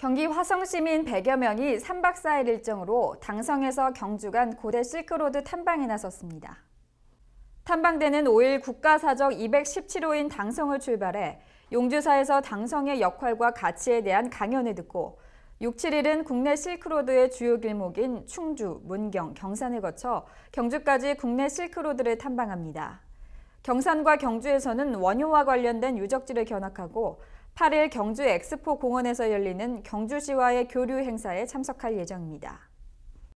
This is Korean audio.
경기 화성 시민 100여 명이 3박 4일 일정으로 당성에서 경주 간 고대 실크로드 탐방에 나섰습니다. 탐방대는 5일 국가사적 217호인 당성을 출발해 용주사에서 당성의 역할과 가치에 대한 강연을 듣고 6, 7일은 국내 실크로드의 주요 길목인 충주, 문경, 경산을 거쳐 경주까지 국내 실크로드를 탐방합니다. 경산과 경주에서는 원효와 관련된 유적지를 견학하고 8일 경주 엑스포 공원에서 열리는 경주시와의 교류 행사에 참석할 예정입니다.